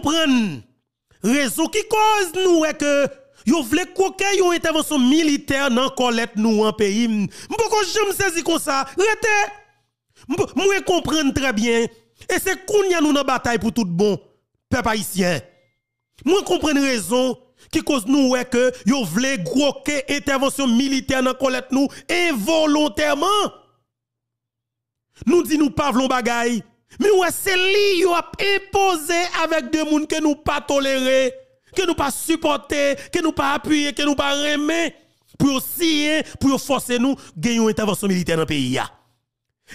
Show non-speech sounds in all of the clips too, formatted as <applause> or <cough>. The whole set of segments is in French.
comprendre raison qui cause nous est que yo vle croquer une intervention militaire dans nous en pays. je me saisis comme ça. Rete. Moi comprendre très bien et c'est a nous dans bataille pour tout bon peuple haïtien. Moi comprendre raison qui cause nous est que yo vle croquer intervention militaire dans collecte nous involontairement. Nous dit nous pas vlon bagaille mais ouais, c'est lui qui a imposé avec des gens que nous pas tolérer, que nous pas supporter, que nous pas appuyer, que nous pas remettre pour nous, pour forcer nous gagner une intervention militaire dans le pays.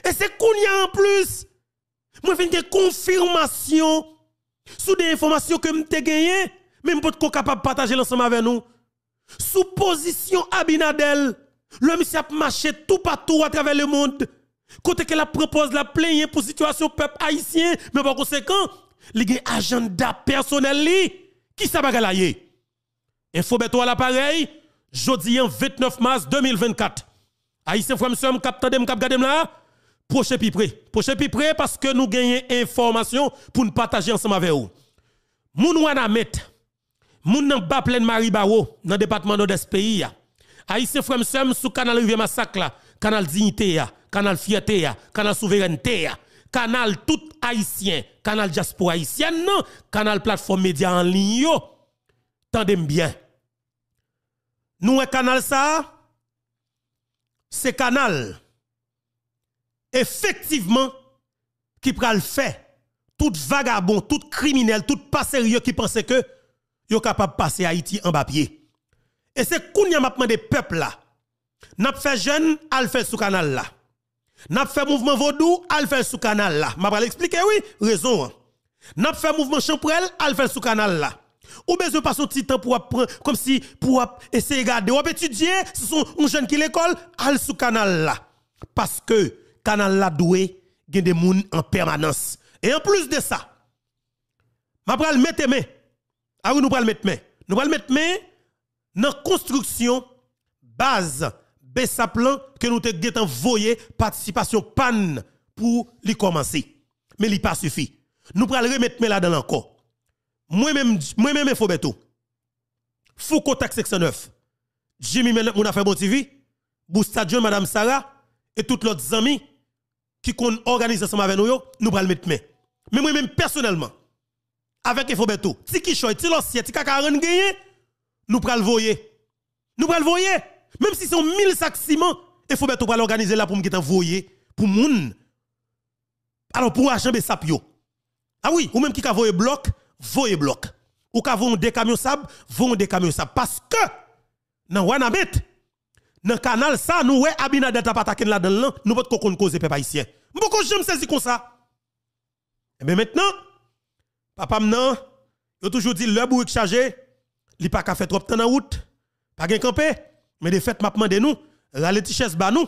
Et c'est qu'on y a en plus. Moi, j'ai des confirmations, sous des informations que j'ai gagné, même pas capable de partager l'ensemble avec nous. Sous position Abinadel, l'homme s'est marché tout partout à travers le monde. Côté la propose la plainte pour situation peuple haïtien, mais par conséquent, il y a un agenda personnel qui ça bagalaye. Info beto à l'appareil, jeudi 29 mars 2024. Haïtien frère monsieur, tande m là. Proche pi près, proche pi parce que nous gagnons information pour nous partager ensemble avec vous. Moun wana met, moun nan plein pleine Marie Baro, dans département nord ce pays Haïtien frère monsieur sous canal rivière massacre là, canal dignité canal fierté, canal souveraineté, canal tout haïtien, canal Jaspo haïtienne, canal plateforme média en ligne. Tendez bien. Nous, un canal ça, c'est canal effectivement qui le fait tout vagabond, tout criminel, tout pas sérieux qui pensait que yo capable de passer Haïti en pied. Et c'est qu'on y a des peuples là. N'a fait jeune, al fait ce canal là. N'a fait mouvement vaudou, al fait sous canal là. M'a l'expliquer oui, raison. N'a fait mouvement champrel, al fait sous canal là. Ou besoin pas son petit temps pour apprendre comme si pour essayer de garder ou étudier, ce sont un jeunes qui l'école, al sous canal là parce que canal la doué gen des moun en permanence. Et en plus de ça, m'a pral mettre main. Ah oui, nous pral mettre main. Nous pral mettre main dans construction base ben, ça plan que nous te voyer participation panne pour l'y commencer. Mais il pas suffit. Nous prenons remettre là dans encore. Moi-même, moi-même, taxe Foucault section 609. Jimmy Menet, mon affaire bon TV. Boustadion, Madame Sarah. Et toutes l'autre amis qui ont organisé ensemble avec nous, nous prenons mettre main. Mais moi-même, personnellement, avec Efobeto, si Choy, Ti l'ancien Ti Kakaran gagner nous prenons le voyer. Nous prenons le voyer. Même si c'est 1000 sacs ciment, il faut mettre pour organiser là pour me qu'il t'envoyer pour moun. Alors pour acheter sapio. Ah oui, ou même qui a voyé bloc, voye bloc. Ou qui a des camions sable, vont des camions sable parce que dans Wanabet nan canal ça nous ouais Abinader t'a pas là nous pas qu'on cause peuple haïtien. Beaucoup j'aime saisi comme ça. Et eh bien maintenant papa m'nan il toujours dit le bouik chargé, il pas qu'à faire trop temps en route, pas gain camper. Mais de fait, m'a de nous, la tichesse ba nous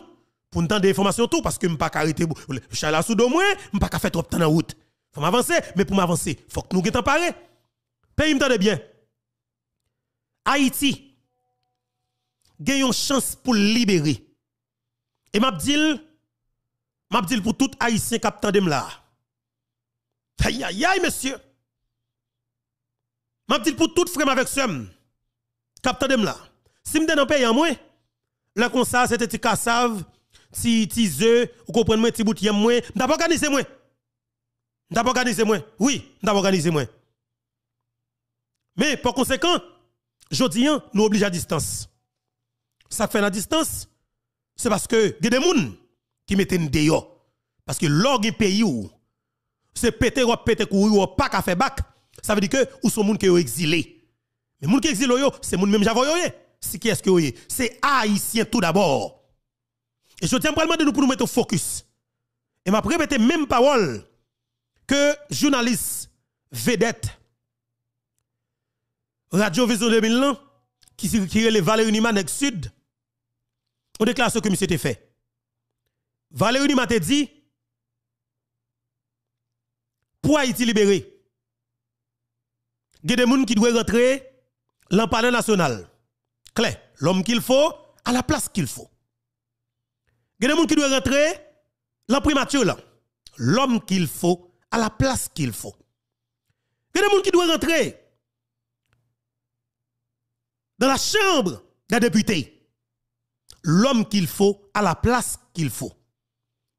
pour nous des informations tout parce que je arrêter chala sous dos moi, m'pa ka fait trop temps en route. Faut m'avancer, mais pour m'avancer, faut que nous gèt paré. Pays m'tande bien. Haïti gagne une chance pour libérer. Et m'a dit m'a pour tout haïtien kap tande Mla Aïe aïe aïe monsieur. M'a dit pour tout frem avec sem, kap là. Si m'te dans pays en moins, là konsa, c'était ti cassave, ti ti ze, ou comprenez moi ti bout yam moins, m'ta pas organisé moi. M'ta pas organisé moi. Oui, m'ta pas organisé moi. Mais par conséquent, jodi nous oblige à distance. Ça fait la distance, c'est parce que y a des gens qui mettent une dehors. Parce que l'orgue pays où c'est pété ou pété courir ou pas qu'à faire bac, ça veut dire que ou sont gens qui ont exilé. Mais les qui qui exilent, c'est les même j'avais j'avoye si qui est-ce que vous C'est haïtien tout d'abord. Et je tiens vraiment de nous pour nous mettre au focus. Et m'a répété même parole que journaliste vedette Radio Vision 2001 qui qui les Valérie le Sud on déclare ce que monsieur était fait. Valérie Niman te dit pour Haïti libéré. Il y a des gens qui doivent rentrer palais national. L'homme qu'il faut, à la place qu'il faut. Il y a des gens qui doivent rentrer, la primature là. L'homme qu'il faut, à la place qu'il faut. Il y a des gens qui doivent rentrer dans la chambre des députés. L'homme qu'il faut, à la place qu'il faut.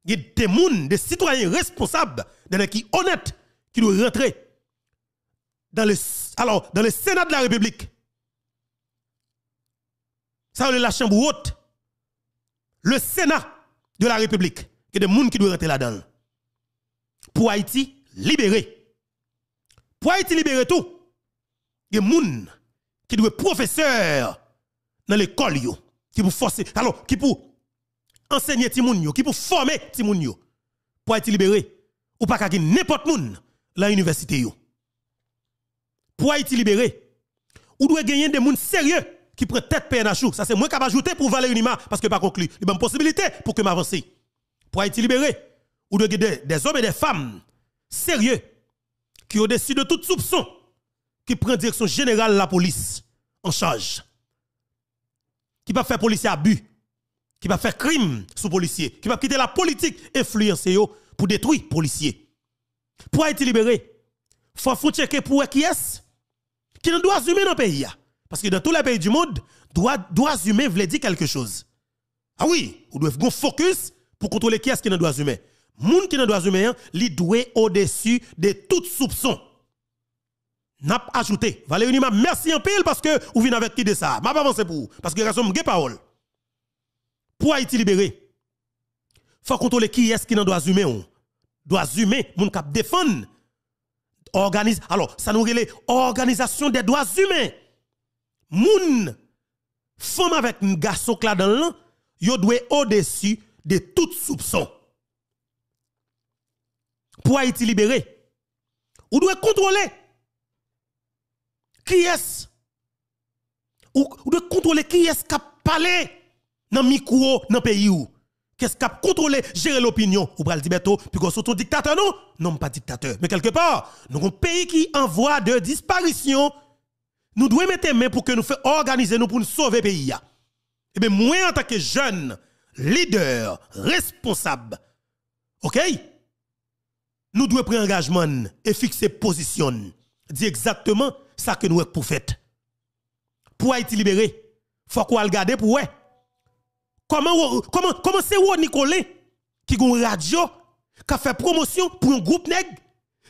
Il y a des gens, des citoyens responsables, des qui honnêtes, qui doivent rentrer dans alors, dans le Sénat de la République ça la chambre haute, le Sénat de la République, que des gens qui doivent rentrer là-dedans. Pour Haïti, libéré. Pour Haïti, libéré tout. Il y a des gens qui doivent professeurs dans l'école, qui pour forcer, alors, qui pour enseigner gens qui pour former pour Haïti libéré. Ou pas qu'à n'importe qui dans l'université. Pour Haïti libéré, ou doit gagner des gens sérieux qui prend tête PNHU. Ça, c'est moins qu'à ajouter pour valer unima. parce que pas conclu. Il y a une possibilité pour que m'avance. Pour être libéré, ou de guider des hommes et des femmes sérieux qui, ont dessus de tout soupçon, qui prennent direction générale la police en charge. Qui va faire policier abus. Qui va faire crime sous policier. Qui va quitter la politique influencer pour détruire policier. Pour être libéré, faut faut checker pour qui est qui nous doit assumer dans le pays. Parce que dans tous les pays du monde, droits droit humains veulent dire quelque chose. Ah oui, vous devez faire focus pour contrôler qui est-ce qui est dans droits humains. gens qui sont dans droits humains, li doit au-dessus de tout soupçon. N'a pas ajouté. Valérie merci un peu parce que vous venez avec qui de ça. M'a pas pensé pour vous. Parce que raison avez parole. Pour Haïti libéré, faut contrôler qui est-ce qui est dans oh. droits humains. Droits humains, qui cap défendre. Organise. Alors, ça nous relève organisation des droits humains moun femme avec un garçon là dans yo doit au-dessus de tout soupçon. Pour être libéré, ou doit contrôler qui est ce ou doit contrôler qui est qui parlé dans micro dans pays où est ce qui contrôlé gérer l'opinion ou pral beto. puis qu'on surtout dictateur non non pas dictateur mais quelque part nous un pays qui envoie de disparition nous devons mettre main pour que nous fassions organiser nous pour sauver le pays. Et eh bien, moi, en tant que jeune, leader, responsable, ok? Nous devons prendre engagement et fixer position. Dit exactement ça que nous pour faire. Pour être libéré, faut qu'on le garde pour Comment, comment, comment c'est Nicolas qui a une radio, qui a fait promotion pour un groupe nègre,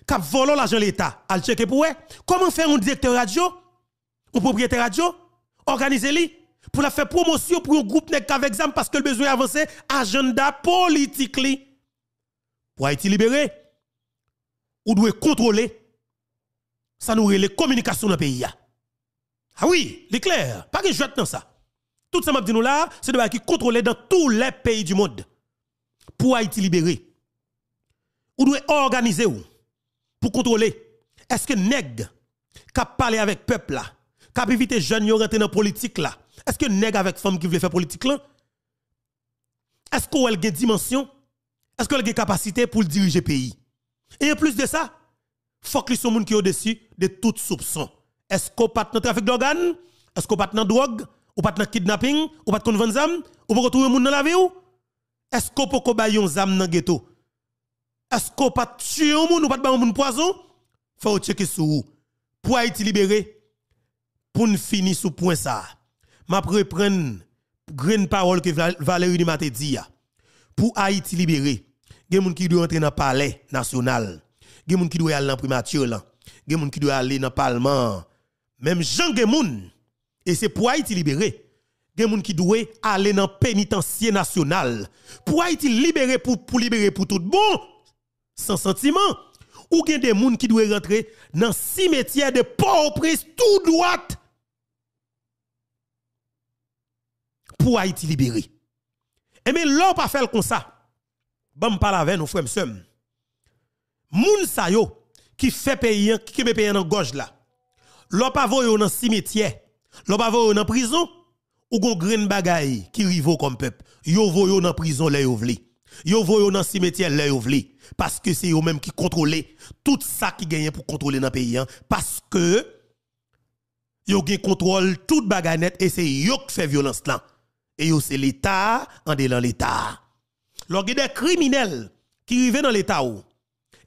qui a volé l'argent de l'État? pour Comment faire un directeur radio? Ou propriétaire radio, organisez-les pour la faire promotion pour un groupe nèg avec ZAM parce que le besoin avancé agenda politique li. Pour Haïti libéré, ou doit contrôler ça nourrit les communications dans le pays. Ah oui, c'est clair, pas que je dans ça. Tout ça m'a nous là, c'est de contrôler dans tous les pays du monde. Pour Haïti libéré, ou doit organiser ou pour contrôler est-ce que nèg qui parlé avec peuple là Cap éviter jeunes qui rentre dans la politique là. Est-ce que nèg avec femme qui veut faire politique là? Est-ce qu'elle a une dimension? Est-ce qu'elle a une capacité pour diriger le pays? Et en plus de ça, faut que les gens qui sont dessus de tout soupçon. Est-ce qu'on pas dans trafic d'organes? Est-ce qu'on pas dans drogue? Ou pas dans kidnapping? Ou pas dans vendre Ou pas retrouver monde dans la vie Est-ce qu'on peut pas yon zam dans ghetto? Est-ce qu'on pas tuer un monde ou pas de un poison? Faut checker sur où. Pour Haïti libéré, pour nous finir sur point ça. M'a reprendre grande parole que Valérie m'a dit pour Haïti libéré. des moun qui doit entrer dans le palais national. Il moun qui doit aller dans primature là. Gen moun ki doit aller dans parlement. Même Jean gen et c'est pour Haïti libéré. Gen moun qui doit aller dans pénitencier national pour Haïti libéré pour pour libérer pour tout bon sans sentiment ou gen des gens qui doit rentrer dans le cimetière de Port-au-Prince tout droit pour Haïti libéré. Et mais l'on pas fait comme ça. Bon parle avec nous frères même. Moun sa yo qui fait payer qui me paye dans gauche là. L'on pas voyé dans cimetière, l'on pas voyé dans prison ou gon green bagay qui rivo comme peuple. Yo voyo dans prison là yo vle. Yo voyo dans cimetière là yo vle parce que c'est eux-mêmes qui contrôlent tout ça qui gagne pour contrôler dans le pays, hein. parce que Ils ont contrôle toute baganette et c'est eux qui fait violence là. Et c'est l'État en délant l'État. y a des criminels qui vivent dans l'État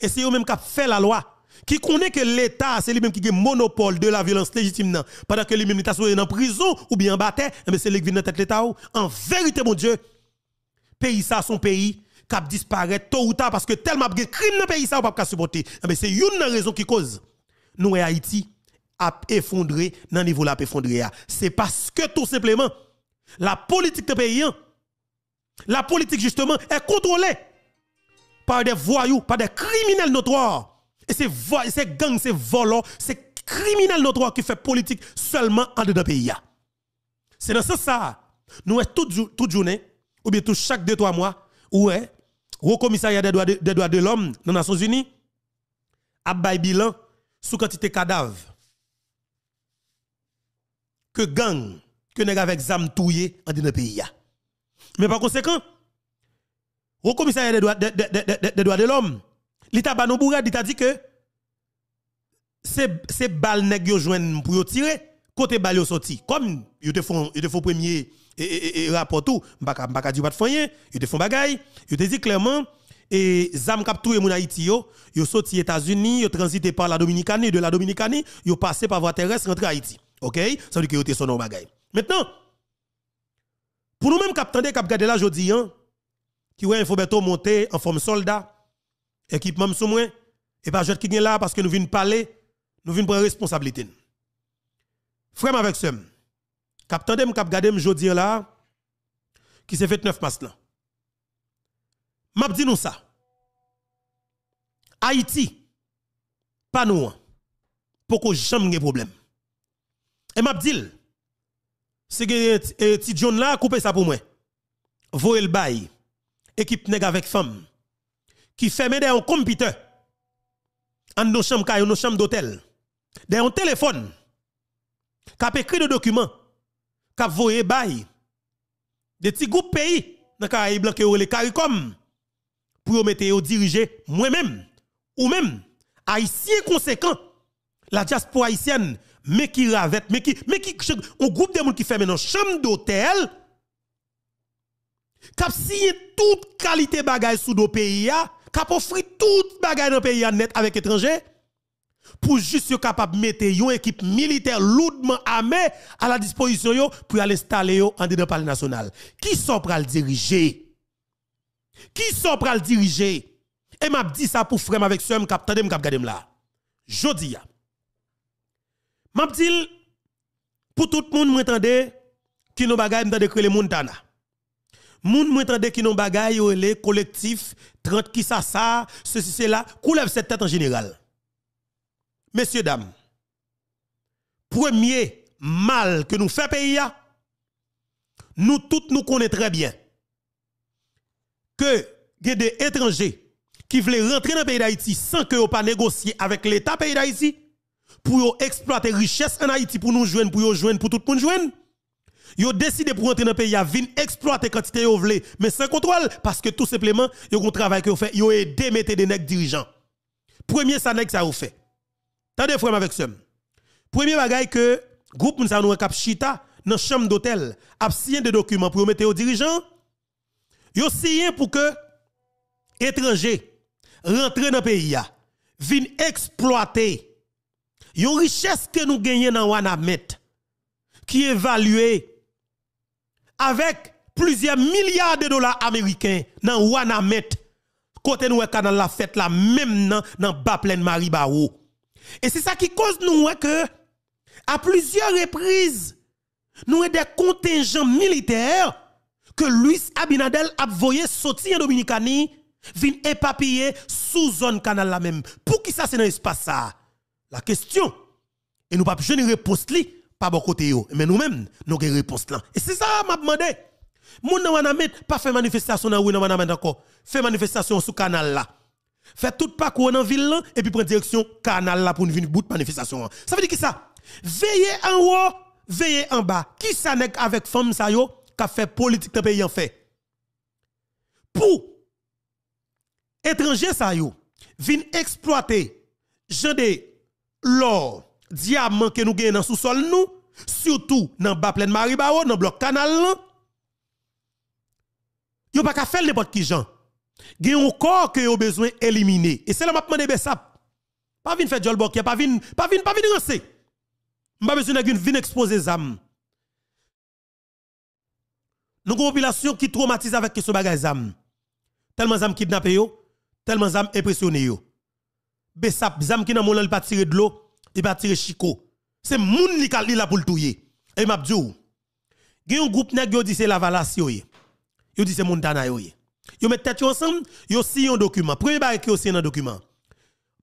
et c'est eux mêmes qui fait la loi, qui connaît que l'État c'est lui-même qui a monopole de la violence légitime pendant que lui l'État en prison ou bien en bataille, mais eh ben, c'est lui qui dans l'État En vérité mon Dieu, pays ça son pays, cap disparaît tôt ou tard parce que tellement de crimes dans le pays ça on pas supporter. Ah, mais c'est une raison qui cause nous en Haïti a effondré dans niveau là effondré C'est parce que tout simplement la politique de pays hein, la politique justement est contrôlée par des voyous, par des criminels notoires. Et c'est gangs, c'est voleurs c'est criminels notoires qui fait politique seulement en dedans pays C'est dans ce sens ça nous est toute, journée ou bien tout chaque deux trois mois ouais Gros commissariat des droits de, des de l'homme dans les Nations Unies a bay bilan sous quantité cadavre que gang que nèg avec zam touye en dans pays Mais par conséquent, au commissariat des droits de, de l'homme, l'état a dit que c'est balle nèg yo joine pour yo tirer côté balle yo sorti comme yo te font yo te premier et, rapport tout, je ne dire pas de foyer, ils te font bagaille, ils te dit clairement et zam kap touye mon Haïti yo, yo sorti États-Unis, yo transité par la Dominicanie, de la Dominicanie, yo passé par voie terrestre rentré Haïti. OK Ça veut dire que yo te son bagay. Maintenant pour nous même kap tende, kap garder là jodi hein, qui ouais beto monter en forme soldat, équipement e et pas je qui là parce que nous venons parler, nous venons prendre responsabilité. Frère avec somme m kap gade m jodi là, qui se fait neuf mars là. Map dit nou ça. Haïti, pas nous, pour que jamais de problème. Et m'a dit, c'est que ti John là, coupe ça pour moi. Voye le bail, équipe nèg avec femme, qui fait m'aider un computer, en nos chambres, en nos chambres d'hôtel, dans un téléphone, qui a écrit des documents, qui voyé bail des petits groupes pays dans Caraïbes blanc les CARICOM pour mettre au diriger moi-même ou même haïtien conséquent la diaspora haïtienne mais qui ravette mais qui mais qui un groupe de monde qui fait maintenant chambre d'hôtel cap signé toute qualité bagaille sous nos pays cap offrir toute bagaille dans pays net avec étrangers pour juste capable de mettre une équipe militaire lourdement armée à la disposition pour aller installer en dedans national. Qui sont pour le diriger? Qui sont pour le diriger? Et m'a dit ça pour frère avec soeur, m'cap tande m'cap gadem là. Jodi ya M'a dit pour tout le monde m'entendez qui nous bagaille m'entendez que les Montana. Moun m'entendez qui nous bagaille les collectifs 30 qui ça ça ceci cela lève cette tête en général. Messieurs, dames, premier mal que nous fait pays, nous tous nous connaissons très bien que des étrangers qui veulent rentrer dans le pays d'Haïti sans que pas négocier avec l'État pays d'Haïti pour exploiter richesse en Haïti pour nous joindre, pour nous joindre, pour tout le monde joindre. ont décidé pour rentrer dans le pays, à venir exploiter quantité qu'ils voulaient, mais sans contrôle, parce que tout simplement, ils ont travail que ont fait, vous aidé des dirigeants. Premier ça que ça a fait. Tendez frère avec ça. Premier bagage que groupe nous avons cap chita dans chambre d'hôtel, a signé des documents pour mettre aux dirigeants. Yo signé pour que étrangers rentrent dans le pays viennent exploiter yon richesse que nous gagnons dans Wanamet qui est évaluée avec plusieurs milliards de dollars américains dans Wanamet côté nous canal la fête la même dans le bas pleine Maribao et c'est ça qui cause nous hein, que, à plusieurs reprises, nous avons des contingents militaires que Luis Abinadel a voyé sortir en Dominicani vin épapiller sous zone canal la même. Pour qui ça se dans ça? La question. Et nous pas une réponse li, pas bon côté Mais nous-mêmes, nous avons une réponse là. Et c'est ça m'a demandé. ne nan pas faire manifestation dans rue nan encore. Fait manifestation sous canal là. Fait tout parcours dans ville et puis prendre direction canal là pour venir bout de manifestation. Ça veut dire qui ça Veillez en haut, veillez en bas. Qui ça n'est avec femme ça yo qui fait politique le pays en fait Pour étranger ça yo viennent exploiter gens de l'or, diamant que nous gagnons dans sous-sol nous, surtout dans bas pleine Maribao, dans bloc canal là. Yo pas qu'à faire n'importe qui gens. Il a un corps que yo besoin éliminer et c'est là je demandé Bessap pas venir faire jolbok pas venir pas venir pas venir Je m'a besoin d'une venir exposer zam nous une population qui traumatise avec ce bagage zam tellement zam kidnappé e yo tellement zam impressionné yo Bessap zam qui dans pas tirer de l'eau il pas tirer chico c'est moun li kali la pour le touyer et m'a y a un groupe qui dit dit c'est la valasse Il yo dit c'est montana yo Yo met tête ensemble, yo signent un document. Premier bagage qui signe un document.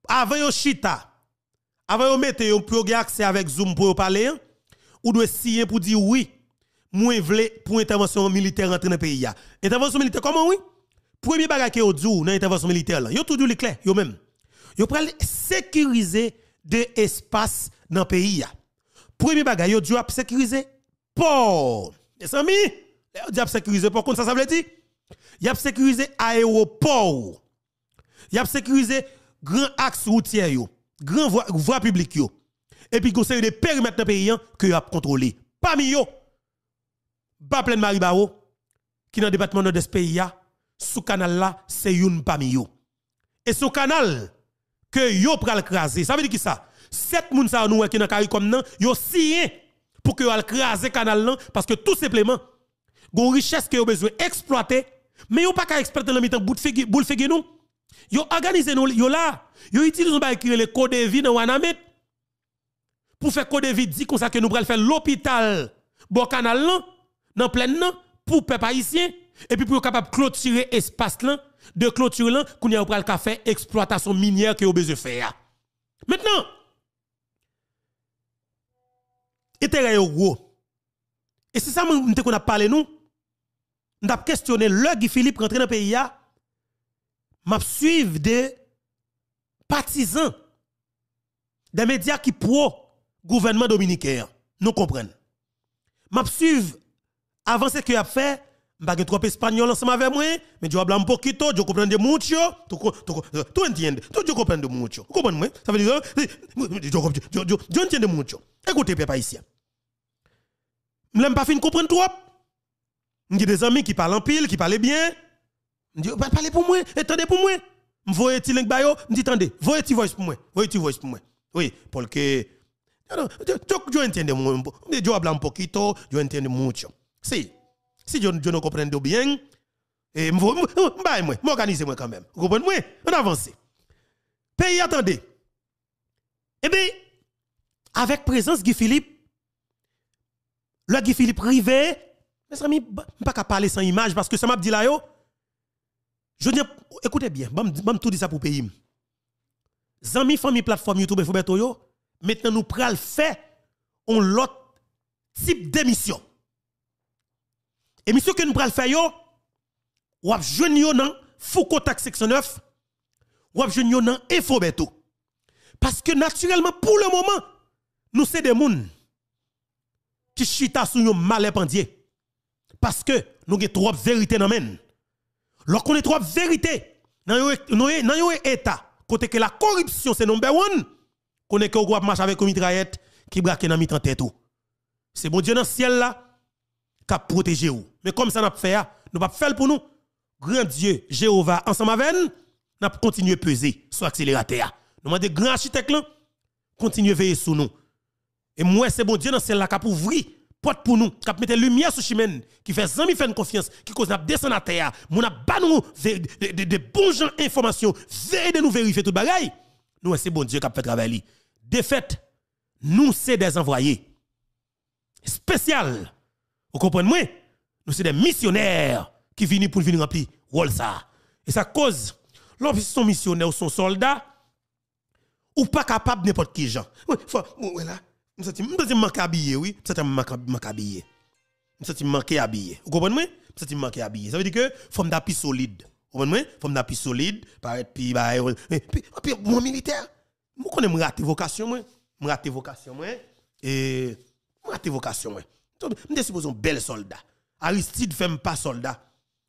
Avant yo chita, avant yo mette yo pour accès avec Zoom pour parler, ou doit signer pour dire oui. Moi vle pour intervention militaire entre dans pays Intervention militaire comment oui? Premier que qui yo dit dans intervention militaire là, yo tout dit clair, yo même. Yo pral sécuriser des espace dans pays Premier bagay yo dit sécuriser port. Vous amis, yo dit sécuriser port, ça ça veut dire il a sécurisé aéroport. Il a sécurisé grand axe routier, grand voie, voie publique. Et puis, il hein, y des périmètres dans pays que a contrôlé. Parmi eux, Pas plein de qui dans le département de ce pays, sous canal là, c'est une parmi eux. Et ce canal que yo pral craser, ça veut dire qui ça? Sept moun sa nous qui dans CARICOM nan, yo signé pour que yo al craser canal là parce que tout simplement, gon richesse que yo besoin exploiter mais yon pas qu'à exploiter le mitan boule fege nous. Yon organisé nous, yon là. Yon utilise nous qui bah, le code de vie dans Wanamet. Pour faire code de vie, dit comme ça que nous pral faire l'hôpital, bon canal là, dans plein pour peuple haïtien. Et puis pour capable clôturer espace là, de clôturer là, qu'on yon pral faire exploitation minière que yon besoin faire. Maintenant, et gros. Et c'est ça que nous a parlé nous m'a questionné le Guy Philippe rentré dans le pays a m'a suivre des partisans des médias qui pro gouvernement dominicain nous comprenons m'a suivre avant ce qu'il a fait m'a trop espagnol ensemble avec moi mais je un poquito je comprends de mucho tu tu euh, entiendes tu je comprends de mucho comprends moi ça veut dire je euh, euh, je je entiendo mucho écoutez Je Je m'aime pas fin comprendre trop j'ai des amis qui parlent en pile, qui parlent bien. Je dis, parlez pour moi, attendez pour moi. Je vois un link bio, oh? je dis, attendez, voyez ti voice pour moi, voyez ti voice pour moi. Oui, parce que. Je entends mon. Je parle un poquito, je entends mucho. Si, si je ne comprends bien, et je vais m'organiser quand même. Vous comprenez? On avance. Pays, attendez. Eh bien, avec présence Guy Philippe, le Guy Philippe privé. Mes amis, je pas parler sans image parce que ça m'a dit là, yo. Je dis, écoutez bien, je vais tout dire ça pour payer. Zami, famille, plateforme YouTube, Fobeto, yo. Maintenant, nous prenons le fait, on l'autre type d'émission. Émission que nous prenons le fait, yo. Ou ap nan Foucault contact Section 9, ou ap jwen yo nan Infobeto. Parce que naturellement, pour le moment, nous c'est des gens qui chita sur yon mal parce que nous avons trois vérités, vérité dans nous. Lorsqu'on a trop de vérité dans un État, côté que la corruption c'est number one, qu'on est que groupe marche avec une mitraillette qui braque dans la tête C'est bon Dieu dans le ciel là qui a protégé vous. Mais comme ça n'a pas fait, ah, nous pas faire pour nous. Grand Dieu, Jéhovah, ensemble avec nous, n'a continué peser sur l'accélérateur. Nous demandons grand architecte là, à veiller sur nous. Et moi c'est bon Dieu dans le ciel là qui a ouvert porte pour nous, qui mettre lumière sur chimène, qui fait zami faire confiance, qui cause n'a descendre à terre, mon nous de, de, bons gens d'informations qui de nous vérifier tout bagaille. Nous c'est bon Dieu qui a fait travail De fait, nous c'est des envoyés spécial. Vous comprenez moi Nous c'est des missionnaires qui viennent pour venir remplir rôle ça. Et ça cause lorsqu'ils sont missionnaires ou sont soldats ou pas capable n'importe qui gens. Voilà me senti me senti habillé oui me un manqué manqué habillé me senti manqué habillé vous comprenez moi me senti manqué habillé ça veut dire que forme d'appui solide vous comprenez moi forme d'appui solide paraître bah, puis bah puis bon militaire moi connais me rater vocation moi me rater vocation moi et me rater vocation moi me suppose un bel soldat Aristide fait pas soldat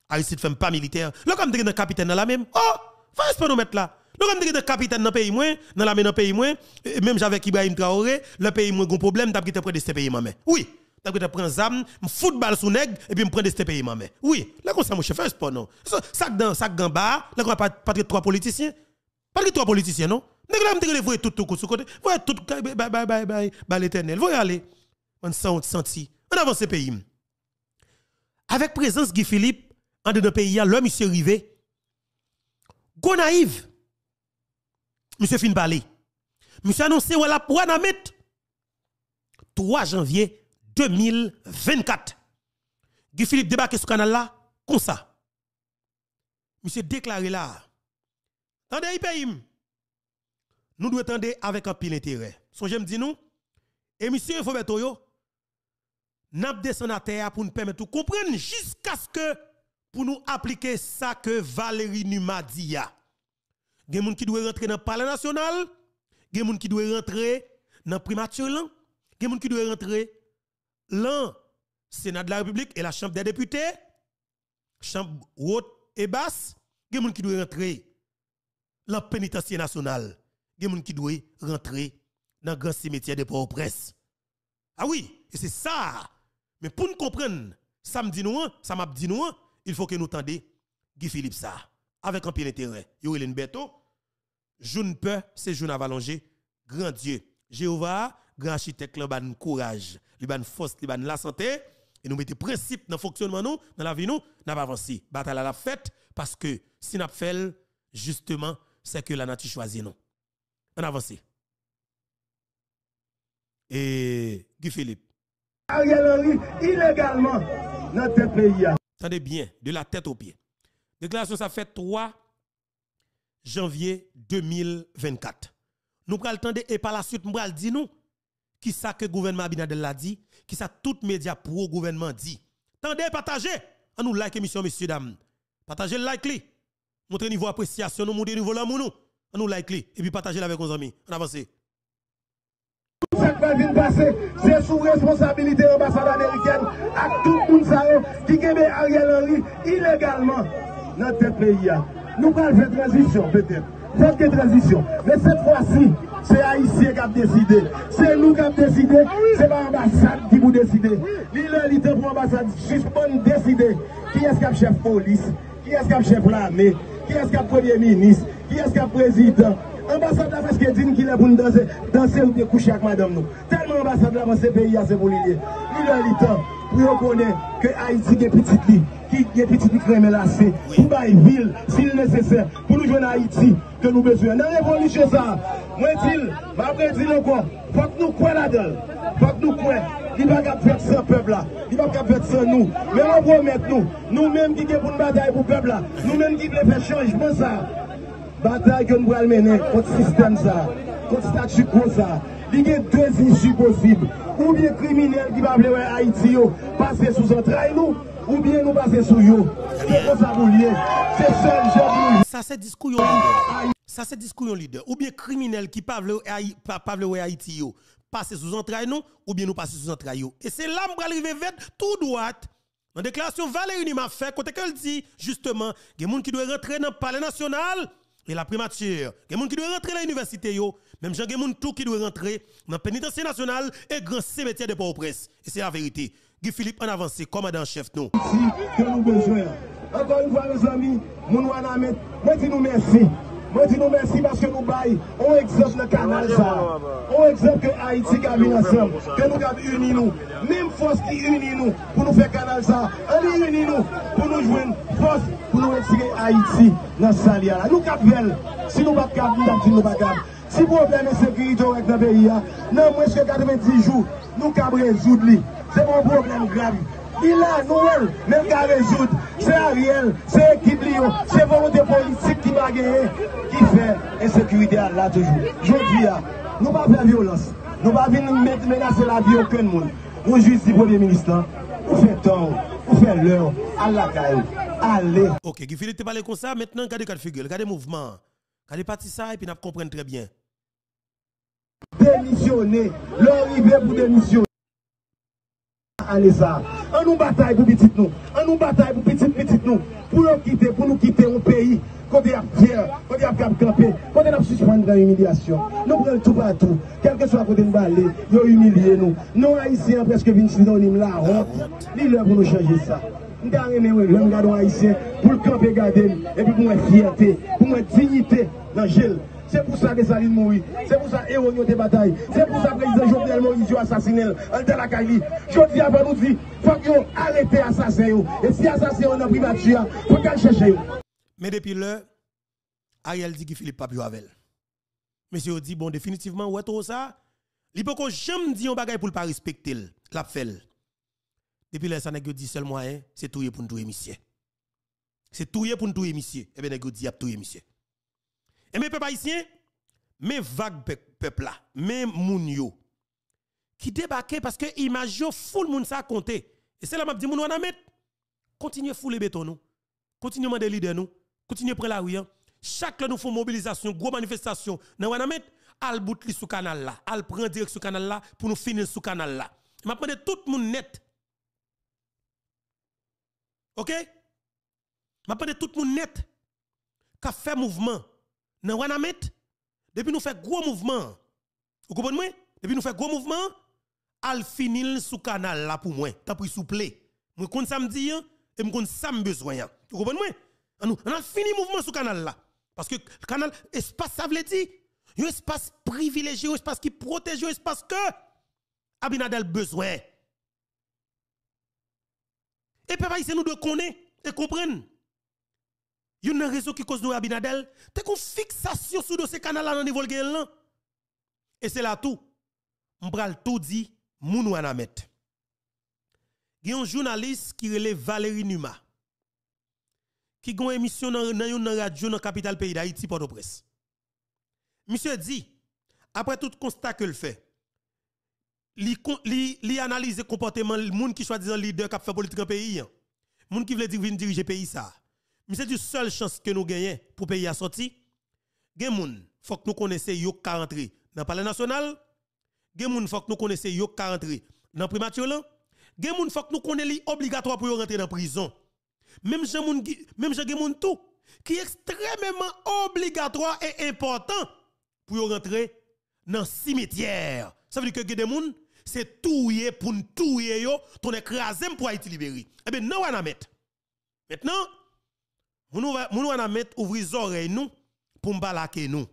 Aristide fait pas militaire là comme dans capitaine là même oh va pas nous mettre là mais comme des capitaine dans pays moins, dans la main dans pays moins. même j'avais Ibrahim Traoré, le pays, moins gros problème, tu as pris de ce pays, maman. Oui. T'as pris un zam, football sous nèg et puis me prends des pays maman. Oui, là comme ça mon chef c'est pas non. Sac dans sac gamba, là comme pas pas trois politiciens. Pas trois politiciens non. Nèg là me voyez tout tout côté côté. Voyez tout bye bye bye bye bye l'éternel. Voyez aller. On sent senti. On avance pays. Avec présence Guy Philippe en dedans pays là, l'homme monsieur arrivé. Go naïve monsieur Finbali, parler. Monsieur annoncé ou la mis 3 janvier 2024. Guy Philippe est ce canal là comme ça. Monsieur déclaré là. Attendez, paye hum. Nous devons attendre avec un pile intérêt. Son me dit nous et monsieur Fobeto yo son des à pour nous permettre de comprendre jusqu'à ce que pour nous appliquer ça que Valérie Numa dit des gens qui doit rentrer dans le palais national, des gens qui doit rentrer dans le primature, des gens qui doit rentrer dans le Sénat de la République et la Chambre des députés, Chambre haute et basse, des gens qui doit rentrer dans le pénitencier national, des gens qui doit rentrer dans le grand cimetière de port au Ah oui, et c'est ça. Mais pour nous comprendre, ça me nous, ça m'a dit nous, il faut que nous entendions Guy Philippe ça, avec un pied d'intérêt. Beto, ne peur, c'est à avalanger. Grand Dieu, Jéhovah, grand architecte, le ban courage, le ban force, le ban la santé. Et nous mettons principe dans le fonctionnement, nous, dans la vie, nous, nous pas avancé. Bataille à la fête, parce que si nous fait, justement, c'est que la nature choisit nous. On avance. Et Guy Philippe. Ariel Henry, illégalement, dans ce pays. Attendez hein. bien, de la tête aux pieds. Déclaration, ça fait trois janvier 2024. Nous prenons le temps et par la suite, nous prenons dit nous, qui ça que le gouvernement Abinadel l'a dit, qui ça tout média pro gouvernement dit. Tendez, partagez, on nous like émission, messieurs, dames. Partagez le like, li. montrez niveau appréciation, nous montrez niveau l'amour, nous. On nous like, li. et puis partagez avec nos amis. On avance. Tout ça va venir passer, c'est sous responsabilité de l'ambassade américaine, à tout le monde qui a Ariel Henry illégalement dans ce pays. Nous allons faire transition peut-être. Faut que transition. Mais cette fois-ci, c'est Haïtien qui a décidé. C'est nous qui avons décidé. Ah c'est pas l'ambassade qui vous décider. l'état pour l'ambassade, juste décider. Qui est-ce qui a chef police Qui est-ce qui a chef l'armée Qui est-ce qui premier ministre Qui est-ce qui a président L'ambassade la fait dit qu'il est pour nous danser, danser ou coucher avec madame nous. Tellement l'ambassade dans ce pays, c'est pour l'île. L'illégalité, pour reconnaître que Haïti est petite lit qui est petit crème lacé, pour la ville, s'il nécessaire, pour nous jouer à Haïti, que nous besoin. Dans la révolution, ça, moi, je après dire encore, faut que nous croyons là-dedans, faut que nous croyons. Il ne va pas faire sans peuple là, il ne va pas faire ça nous. Mais on mettre nous, nous-mêmes qui avons une bataille pour le peuple là, nous-mêmes qui voulons faire changement ça. Bataille que nous allons mener contre le système ça, contre le statut quo ça. Il y a deux issues possibles. Ou bien criminels qui va à Haïti passer sous un trail nous ou bien nous passer sous eux. C'est comme ça vous C'est seul dis. Ça c'est discours leader. Ça c'est discours leader. Ou bien criminel qui parle ou Haïti Passer sous entrailles ou bien nous passer sous yo? Et c'est là que arriver tout droit. Dans la déclaration Valérie m'a fait, quand elle dit justement, il y a des gens qui doivent rentrer dans le palais national et la primature. Il y a des gens qui doivent rentrer dans l'université, même gens qui doit rentrer dans le pénitentiaire national et grand cimetière de port au Et c'est la vérité. Guy Philippe en avance, commandant chef nous. que nous besoin. Encore une fois, mes amis, nous nous moi dis nous merci. Moi dis nous merci parce que nous baillons. On exemple le canal ça. On exemple que Haïti a mis ensemble, que nous avons unis nous. Même force qui unit nous pour nous faire canal ça. On unis nous pour nous joindre force pour nous retirer Haïti dans ce salle là. Nous capvel. Si nous ne pas nous ne pas si problème de sécurité avec hein, dans le pays, non moins que 90 jours, nous pouvons résoudre. C'est un problème grave. Il a nous, même qu'à résoudre. C'est Ariel, c'est l'équipe Lyon, c'est volonté politique qui va gagner, qui fait insécurité là toujours. Je dis, hein, nous ne pas faire violence. Nous ne pas venir menacer la vie aucun monde. Nous juste dit Premier ministre, vous hein, faites temps, vous faites l'heure, à la caille, allez. Ok, qui finit par parler comme ça, maintenant, regardez la figure, regardez le mouvement. Regardez parti ça et puis nous comprenons très bien. Demisyonè, lò rive pou demisyonè Alè sa, an nou batay pou bitit nou An nou batay pou bitit bitit nou Pou lò kitè, pou lò kitè, moun peyi Kondè ap kè, kondè ap kapkampè Kondè ap suspande dan emilyasyon Nou brel tou patou, kelke swa kondè mba lè Yo emilye nou, nou haisyen Preske vin slidonim la, rò Li lò pou nou chanjè sa Mga reme wè, mga do haisyen, pou l'kampè gaden E pi pou mwen fiyate, pou mwen dignite Nan jèl C'est pour ça que Saline mourit. C'est pour ça que eu des batailles. C'est pour ça que président Jovenel Moïse a assassiné. En tel Kaili. Je dis avant nous il faut qu'on arrête assassin. Et si assassin on a privature, faut qu'elle cherche. Mais depuis là, Ariel dit que Philippe Papio si Monsieur dit, bon, définitivement, ouais, tout ça. Il peut jamais dire un bagage pour ne pas respecter la Depuis là, ça n'a dit seul moyen, hein, c'est tout pour nous tout monsieur. C'est tout pour nous eh tout monsieur. Et bien, il dit, tout monsieur. Et eh, mes peuples haïtiens, mes vagues peuples là, mes moun qui débarquaient parce que image yo le moun ça comptait. Et c'est là m'a dit moun wana met. Continuez fouler béton nous. Continuez demander leader nous. Continuez prendre la rue. Hein. Chaque nous font mobilisation, gros manifestation. nous wana met al bout li sou canal là, al prend direct le canal là pour nous finir sou canal là. M'a prendre tout moun net. OK? M'a prendre tout moun net. Qu'a fait mouvement dans Wanamet, depuis nous fait gros mouvement, vous comprenez Depuis nous fait gros mouvement, al finil sous canal là pour moi, t'as pris souple. Moi compte ça me dit hein, et me compte ça me besoin. Hein. Vous comprenez On a fini mouvement sous canal là parce que le canal espace ça veut dire un espace privilégié, un espace qui protège, un espace que Abinadel besoin. Et papa, c'est nous de connaître et comprendre. Il y a un réseau qui cause nous Abinadel. T'es qu'on fixation sur ces canal là dans niveau Et c'est là tout. M'bral tout dit mounou anamet. Il y a un journaliste qui relève Valérie Numa. Qui a une émission dans une radio dans Capital pays d'Haïti Port-au-Prince. Monsieur dit après tout constat que le fait li, analyse le analyse comportement moun qui choisit un leader qui fè politique en pays. Hein. Moun qui veut diriger pays ça. Mais c'est la seule chance que nous gagnons pour payer à sortir. Gen moun, faut que nous connaissions yo ka rentrer dans le palais national. Gen moun, faut que nous connaissions yo ka rentrer dans primature là. Gen moun, faut que nous connaissions obligatoire pour rentrer dans prison. Même gens moun même gens gen tout qui est extrêmement obligatoire et important pour rentrer dans le cimetière. Ça veut dire que des gens, c'est tout pour nous tout yo, ton écraser pour Haïti libéré. Eh bien, non, on a mettre. Maintenant, nous ou an amet ouvri zore nou pour nous. Bon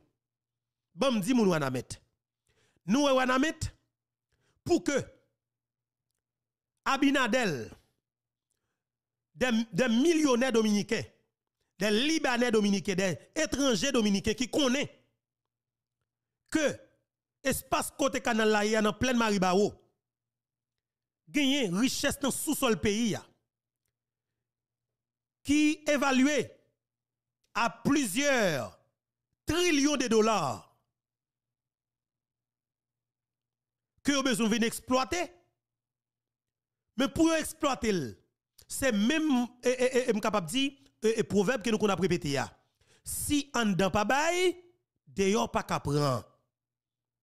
Bam, dit an Nous ou pour que Abinadel des, millionnaires dominicains, des Libanais dominicains, des étrangers dominicains qui connaissent que espace côté canal là en pleine Maribao gagne richesse dans sous-sol pays qui évalué à plusieurs trillions de dollars que vous besoin venir exploiter. Mais pour exploiter, c'est même, et, eh, eh, eh, dire, proverbe que nous avons répété. Si on ne pas bail, d'ailleurs pas qu'à prendre.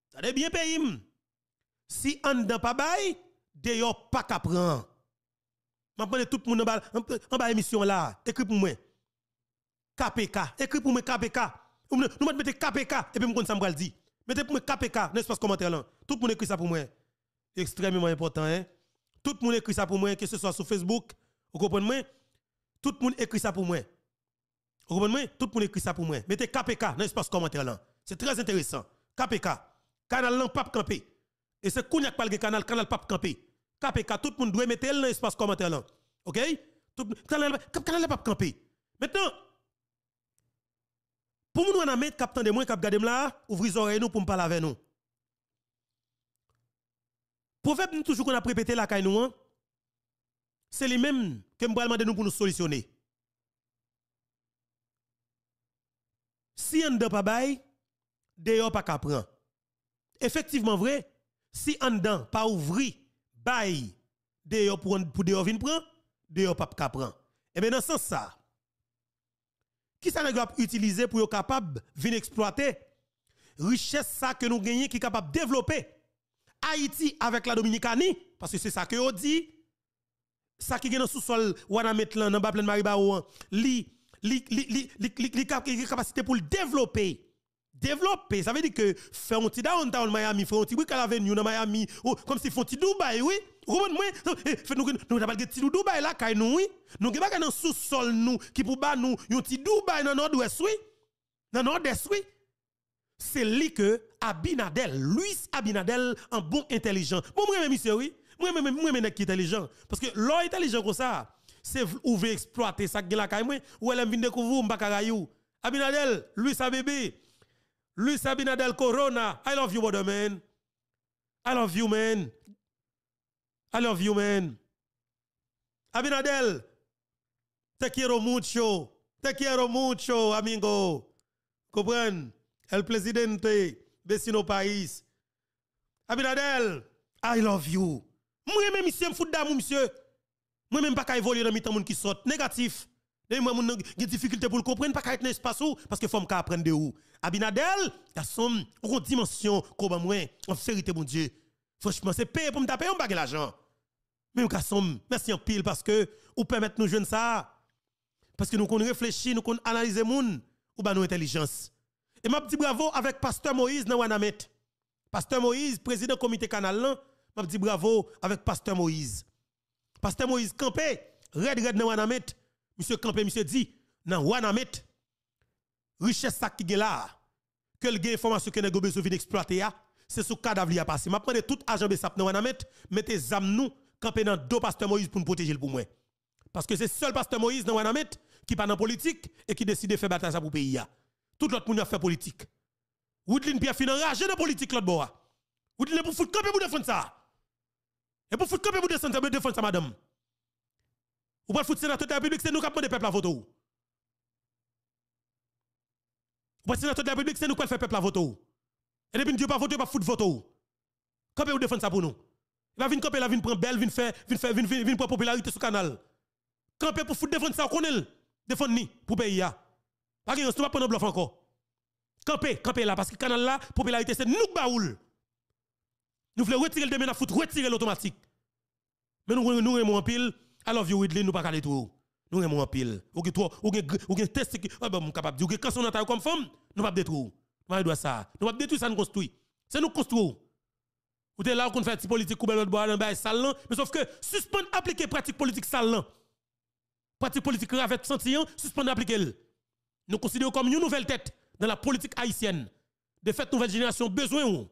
Ça bien payé. Si on ne pas bail, d'ailleurs pas qu'à prendre maintenant prends tout le monde en bas émission là, écris pour moi. KPK, écris pour moi KPK. Nous mettons KPK et puis nous vais ça me Mettez pour moi KPK dans l'espace commentaire là. Tout le monde écrit ça pour moi. Extrêmement important hein. Tout le monde écrit ça pour moi que ce soit sur Facebook, vous comprenez moi Tout le monde écrit ça pour moi. Vous comprenez moi Tout le monde écrit ça pour moi. Mettez KPK dans l'espace commentaire là. C'est très intéressant. KPK, canal là pas campé. Et c'est Kounia qui parle canal, canal Pape camper taper car tout le monde doit mettre dans espace commentaire là. OK Tout le pas camper. Maintenant pour nous en mettre captain de moins cap garder là, ouvrez les oreilles nous pour me parler avec nous. Proverbe nous toujours qu'on a répété la caille nous hein. c'est les mêmes que me demander nous pour nous solutionner. Si on ne pas bail, dehors pas qu'à prendre. Effectivement vrai, si on ne pas ouvrir bail de pour pour de vin prend de pas ka prend et bien dans ce sens ça qui ça va utiliser pour capable venir exploiter richesse ça que nous gagnons qui capable développer Haïti avec la Dominicanie parce que c'est ça que on dit ça qui est dans sous-sol wana mettre là dans bas plein Maribao li li li li li capacité pour développer développer. Ça veut dire que faire un petit downtown Miami, faire un petit week Avenue dans Miami, oh, comme si font un Dubaï, oui. moi <laughs> nous nous pas nous Dubaï là que nous oui. Nous avons pas sous-sol nous qui pour nous un Dubaï dans nord-ouest oui. Dans nord-est oui. C'est lui que Abinadel, Luis Abinadel un bon intelligent. moi même monsieur oui. Moi même moi même intelligent parce que l'homme intelligent comme ça c'est ou exploiter ça qui la ou elle vient découvrir nous Abinadel, Luis bébé Lous Abinadel Korona, I love you moun demen. I love you men. I love you men. Abinadel, te kero moun chou. Te kero moun chou, amingo. Kobwen, el presidente besino pais. Abinadel, I love you. Mwen mwen misye mfout da moun misye. Mwen mwen baka evolye nan mitamoun ki sot. Negatif. Et moi, mon des difficultés pour le comprendre, pas qu'à être espace ou, parce que faut qui apprendre de où. Abinadel, ou une dimension, comment moins, en vérité mon Dieu. Franchement, c'est payé pour me taper, on bague l'argent. Hein. Mais, garçon, merci en pile, parce que, ou permettre nous jeunes ça. Parce que nous, qu'on réfléchit, nous, qu'on analyse moun, ou ben nous, intelligence. Et m'a dit bravo avec Pasteur Moïse dans Wanamet. Pasteur Moïse, président comité canal, hein. m'a dis bravo avec Pasteur Moïse. Pasteur Moïse campé, red red dans Wanamet monsieur Campé, monsieur dit, nan Wanamet, richesse qui est là, que le information que besoin d'exploiter, c'est sous cadavre qui a passé. Je prends tout agent Bessap dans Wanamet, mettez zam nous, Campé, dans deux pasteur Moïse pour nous protéger pour moi. Parce que c'est seul pasteur Moïse dans Wanamet qui parle en politique et qui décide de faire bataille pour le pays. Tout l'autre monde a fait politique. Woodlin Pierre en rage dans politique l'autre bois. Woodlin pour foutre Campe, pour défendre ça. Et pour foutre camper pour défendre ça, madame. Ou pas le foutre sénateur de la République, c'est nous qui avons des peuples à voter. Ou pas le sénateur de la République, c'est nous qui fait peuple à voter. Et depuis Dieu pas voter, pas foutre voter. Comment vous défendre ça pour nous Il va venir camper, il va venir prendre belle, il va faire, popularité sur le canal. Camper pour foutre défendre ça, on nous Défendre ni pour pays. Pas nous pas prendre bluff encore. Camper, camper là, parce que le canal là, popularité, c'est nous qui baoul. Nous voulons retirer le demain, foutre retirer l'automatique. Mais nous, nous, nous, en pile. Alors, vous Ridley, nous pas aller tout. Nous aimons en pile. Ou que trop, ou que ou que test ah ben capable dire que quand on attaque comme femme, nous pas détruire. Nous doit ça. Nous pas détruire ça nous construit. C'est nous construire. Ou t'es là qu'on fait petit politique couper ben, bois dans bail sale hein. mais sauf que suspendre appliquer pratique politique sale hein. Pratique politique avec sentient, suspendre appliquer. Nous considérons comme une nouvelle tête dans la politique haïtienne. De fait, nouvelle génération besoin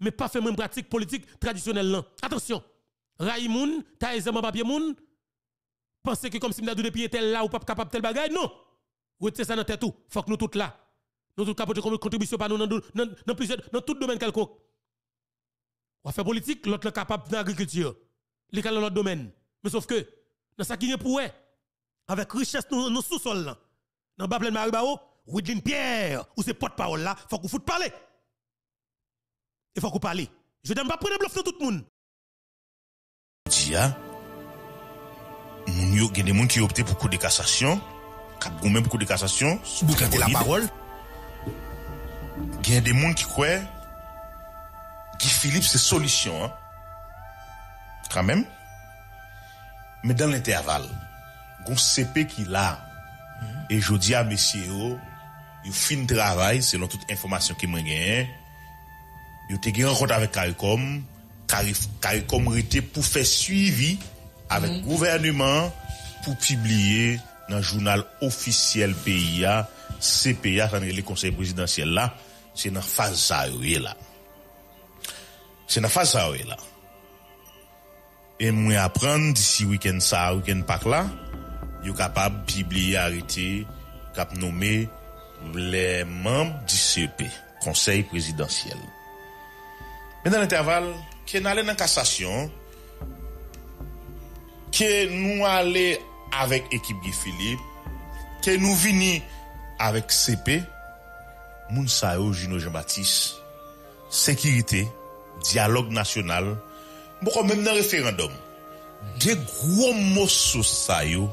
mais pas faire même pratique politique traditionnelle. Hein. Attention. Raymond, ta examen papier moun, pensez que comme si m'dadou de pied tels là ou pas capable tel bagay, non. c'est ça dans tête tout, faut que nous toutes là. Nous tous capoter comme contribution par nous dans plusieurs dans tout domaine quelconque. On fait politique, l'autre est capable dans l'agriculture. L'école dans l'autre domaine. Mais sauf que dans ça qui est pour avec richesse nous nous sous-sol là. Dans bas plein Maribao, Widlin Pierre ou c'est porte-parole là, faut qu'on foute parler. Il e faut que qu'on parle. Je n'aime pas prendre bluff de tout le monde. Il y a des monde qui ont opté pour coup de cassation. Il même qui pour coup de cassation. Vous avez dit la parole. Il y a des monde qui croient que Philippe c'est solution. Hein. Quand même. Mais dans l'intervalle, on sait qui est là. Et je dis à mes sierros, il finissent leur travail selon toutes les informations qu'ils ont. Ils se rencontrent avec le Caricom. avec le Caricom. CARICOM pour faire suivi avec le mhm. gouvernement pour publier dans le journal officiel PIA, CPA, le conseil présidentiel là, c'est dans la phase ça là. C'est dans la phase ça là. Et moi apprendre d'ici week-end ça, week-end pas là, suis capable publier arrêté cap nommer les membres du CP, e conseil présidentiel. Mais dans l'intervalle, ke nou alè nan kassasyon, ke nou alè avèk ekip Gifilip, ke nou vini avèk CP, moun sa yo, Gino Jean-Baptiste, sekirite, diyalog nasyonal, mbou kon men nan referandom, de gwo mòsou sa yo,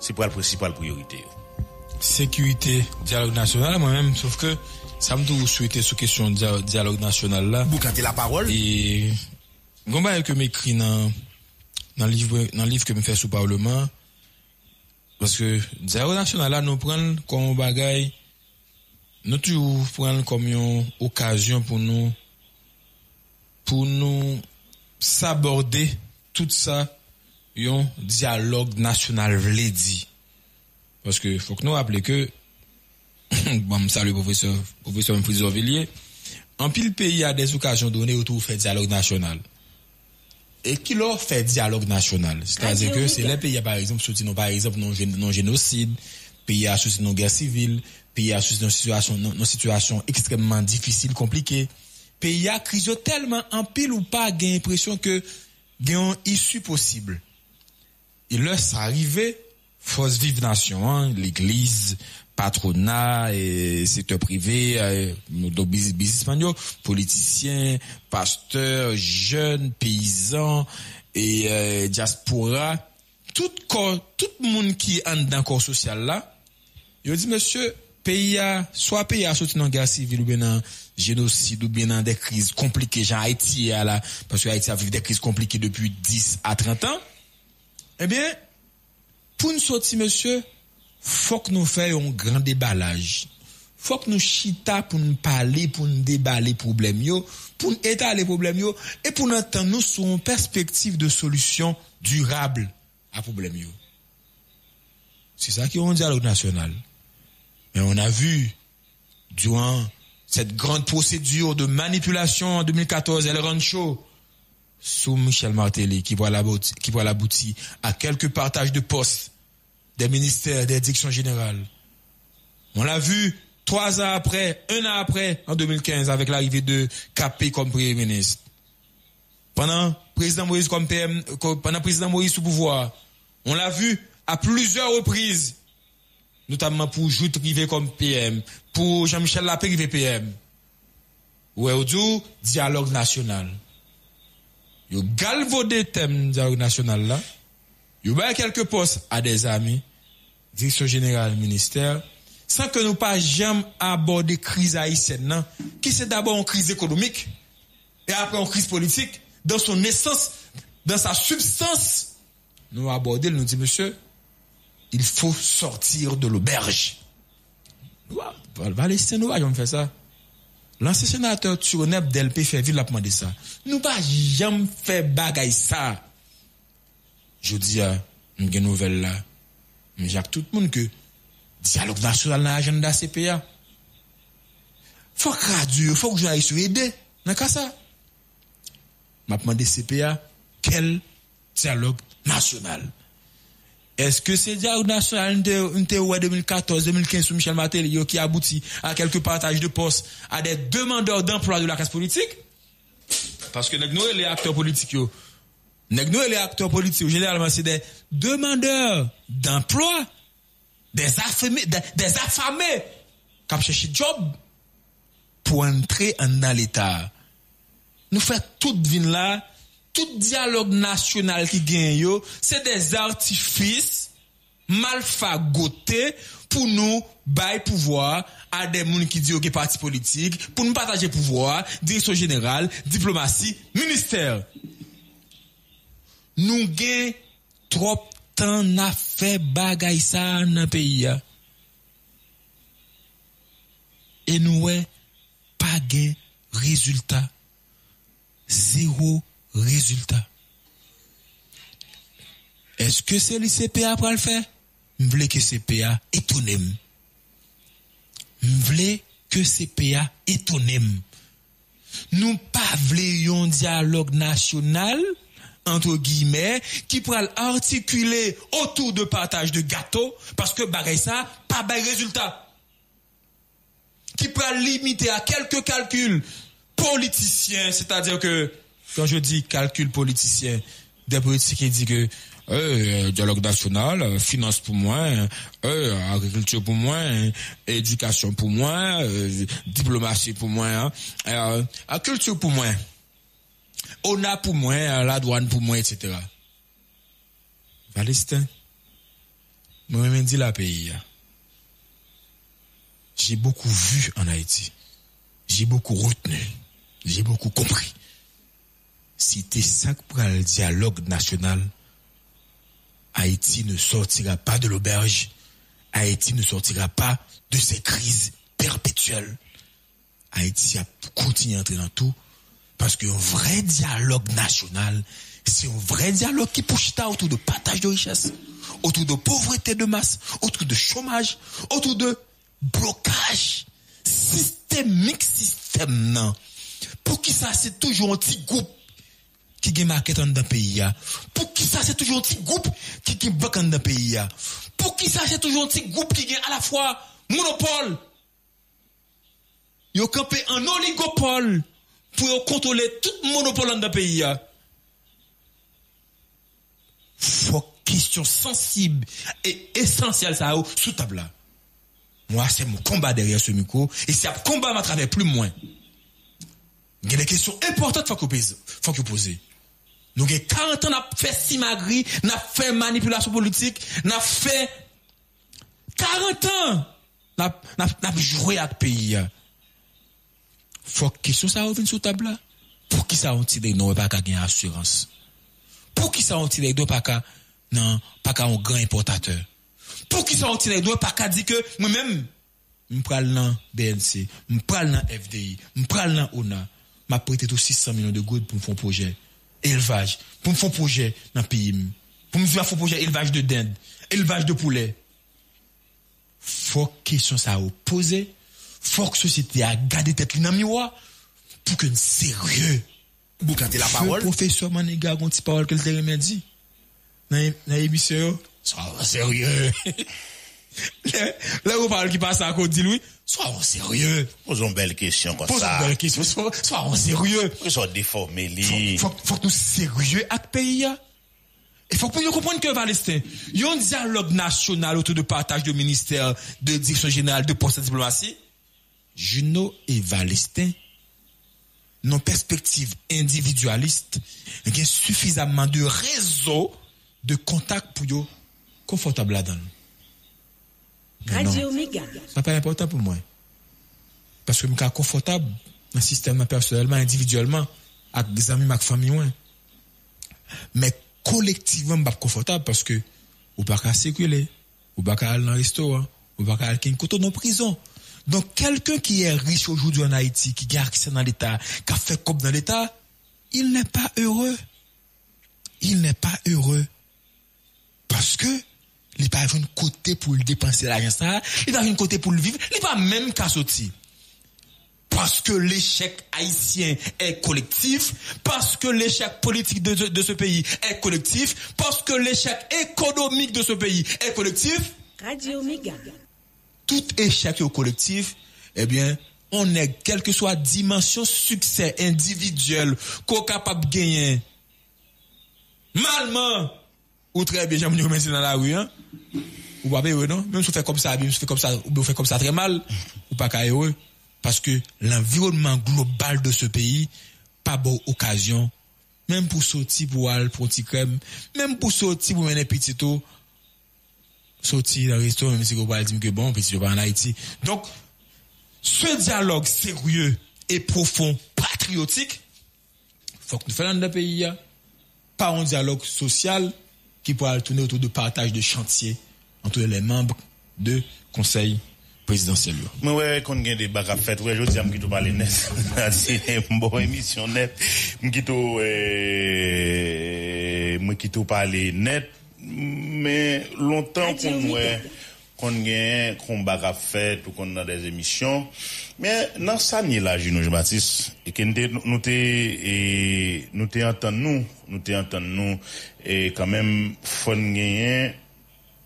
se pou al precipal priorite yo. Sekirite, diyalog nasyonal, mwen mèm, saf ke, sa mdou souite sou kesyon diyalog nasyonal la. Mbou kate la parol? E... Ce que m'écrit dans dans livre dans livre que me fait sous parlement parce que le dialogue national là nous prenons comme bagaille nous prenons comme une occasion pour nous pour nous s'aborder tout ça un dialogue national l'ai dit parce que faut que nous rappelions que <coughs> bon salut professeur professeur Villiers en pile pays il y a des occasions données autour fait dialogue national et qui leur fait dialogue national. C'est-à-dire ah, que c'est les pays, par exemple, soutenons par exemple non, non génocide, pays à soutenir nos guerres civiles, pays à soutenir nos situations, nos, situations extrêmement difficiles, compliquées. Pays à crise tellement en pile ou pas, ont l'impression que ont une issue possible. Et leur arrivé, force vive nation, hein, l'église, patronat, et secteur privé, euh, nos business, politiciens, pasteurs, jeunes, paysans et euh, diaspora, tout tout le monde qui est dans le corps social là, il dit monsieur, pays a, soit pays a dans en guerre civile ou bien le génocide ou bien dans des crises compliquées, genre Haïti là, parce que Haïti a vécu des crises compliquées depuis 10 à 30 ans, eh bien, pour une sortie monsieur, faut que nous fassions un grand déballage. faut que nous chita pour nous parler, pour nous déballer les problèmes, pour nous étaler les problèmes, et pour nous entendre nous sur une perspective de solution durable à problèmes. C'est ça qui est un dialogue national. Mais on a vu, durant cette grande procédure de manipulation en 2014, elle El chaud. sous Michel Martelly, qui voit l'abouti à quelques partages de postes des ministères, des directions générales. On l'a vu trois ans après, un an après, en 2015, avec l'arrivée de Capé comme premier ministre. Pendant président comme PM, pendant président Moïse au pouvoir, on l'a vu à plusieurs reprises, notamment pour Jout Rivé comme PM, pour Jean-Michel Lapé Rivé PM. ou du dialogue national. Yo le thème dialogue national là. Vous eu quelques postes à des amis direction générale ministère, sans que nous pas jamais aborder crise haïtienne, qui c'est d'abord une crise économique et après une crise politique, dans son essence, dans sa substance, nous aborder, nous dit monsieur, il faut sortir de l'auberge. Va laisser nous, allons faire ça. L'ancien sénateur Turonep de Ferville a demandé ça. Nous pas jamais faire bagaille ça. Je dis, ah, une nouvelle là mais j'appelle tout le monde que dialogue national dans l'agenda CPA. Faut que faut que j'aille sur aider. Dans cas ça. M'a demandé CPA, quel dialogue national? Est-ce que ce dialogue national de 2014-2015 sous Michel Matel qui aboutit à quelques partages de postes à des demandeurs d'emploi de la classe politique? Parce que nous, les acteurs politiques, nous, les acteurs politiques, généralement, c'est des demandeurs d'emploi, des affamés, des, affamés qui job pour entrer en l'État. Nous faisons toute vie là, tout dialogue national qui gagne, c'est des artifices fagotés pour nous bail pouvoir à des gens qui disent que parti politique, pour nous partager pouvoir, direction générale, diplomatie, ministère. Nous gagnons trop temps n'a fait bagaille ça dans le pays. Hein. Et nous, pas de résultat. Zéro résultat. Est-ce que c'est le CPA pour le faire? Je voulais que CPA étonne. Je voulais que CPA étonne. Nous ne voulons pas un dialogue national entre guillemets, qui pourra articuler autour de partage de gâteaux, parce que bah, ça, pas de résultat. Qui pourra limiter à quelques calculs politiciens, c'est-à-dire que, quand je dis calculs politiciens, des politiciens qui disent que euh, dialogue national, finance pour moi, euh, agriculture pour moi, éducation pour moi, euh, diplomatie pour moi, hein, euh, culture pour moi on a pour moi, la douane pour moi, etc. Valestin, moi-même dit la pays. Hein. J'ai beaucoup vu en Haïti. J'ai beaucoup retenu. J'ai beaucoup compris. C'était ça pour le dialogue national. Haïti ne sortira pas de l'auberge. Haïti ne sortira pas de ces crises perpétuelles. Haïti a continué à entrer dans tout. Parce qu'un vrai dialogue national, c'est un vrai dialogue qui pousse autour de partage de richesses, autour de pauvreté de masse, autour de chômage, autour de blocage systémique, système, Pour qui ça, c'est toujours un petit groupe qui gagne market dans le pays. Pour qui ça, c'est toujours un petit groupe qui gagne dans le pays. Pour qui ça, c'est toujours un petit groupe qui gagne à la fois monopole. Yo campé un oligopole pour contrôler tout monopole dans le pays. Faut question sensible et essentielle ça sous table Moi, c'est mon combat derrière ce micro et c'est un combat à travers plus moins. Il y a des questions importantes qu'il faut poser. Nous avons 40 ans, de fait simagri, n'a fait manipulation politique, n'a fait 40 ans, n'a joué avec le pays faut que question ça revienne sur table là. Pour qui ça on tire non pas qu'à gagner assurance. Pour qui ça on tire non pas qu'à non pas qu'à un grand importateur. Pour qui ça on tire non pas qu'à dire que moi-même m'pral dans BNC, m'pral dans FDI, m'pral dans ONA, m'a prêté tout 600 millions de gouttes pour me faire un projet élevage, pour me faire un projet dans le pays, pour me faire un projet élevage de dinde, élevage de poulet. Faut question ça opposer faut que société a gardé tête dans miroir pour que sérieux vous la parole professeur Maniga une quest parole que le dit dans l'émission sois sérieux Là, <laughs> vous parlez qui passe à côté de lui. Sois sérieux. Posons une belle question comme ça. Pose une belle question. Sois, on sérieux. Ils sont déformés, Il Faut, faut, faut que nous sérieux avec pays. Il faut que nous comprenions que Valestin, il y a un dialogue national autour de partage de ministère, de direction générale, de poste de diplomatie. Juno et Valestin, nos perspective individualiste, il y a suffisamment de réseaux de contacts pour être confortable là-dedans. Radio Omega. pas important pour moi. Parce que je suis confortable dans le système personnellement, individuellement, avec des amis, avec famille. Mais collectivement, je suis confortable parce que je ne ou pas je ne ou pas dans le restaurant, ou pas qu'à aller dans prison. Donc, quelqu'un qui est riche aujourd'hui en Haïti, qui gagne accès dans l'État, qui a fait comme dans l'État, il n'est pas heureux. Il n'est pas heureux. Parce que, il n'est pas une côté pour dépenser l'argent ça, il n'est pas une côté pour le vivre, il n'est pas même qu'à Parce que l'échec haïtien est collectif, parce que l'échec politique de, ce pays est collectif, parce que l'échec économique de ce pays est collectif. Radio Omega tout échec au collectif, eh bien, on est, quelle que soit dimension succès individuel qu'on capable de gagner, malement, ou très bien, j'aime mis dans la rue, hein? ou pas heureux, non? Même si on fait comme ça, même si on fait comme ça, ou on fait comme ça très mal, ou pas heureux. Parce que l'environnement global de ce pays, pas bonne occasion, même pour sortir pour aller pour crème, même pour sortir pour mener petit tout sortir d'un restaurant, même si vous pas dire que bon, puis si je pas en Haïti. Donc, ce dialogue sérieux et profond, patriotique, faut que nous fassions dans le pays, pas un dialogue social qui pourra tourner autour de partage de chantiers entre les membres de conseil présidentiel. Moi, ouais, quand a des bacs à faire, ouais, je dis, je parle net. <laughs> Ah, c'est une bonne émission net. Je parle net mais longtemps qu'on a qu'on gagne combat à faire, ou qu'on a des émissions mais dans ça ni là Jean-Baptiste et que nous t'es et nous t'entendons entendre nous nous de nous et quand même faut gagner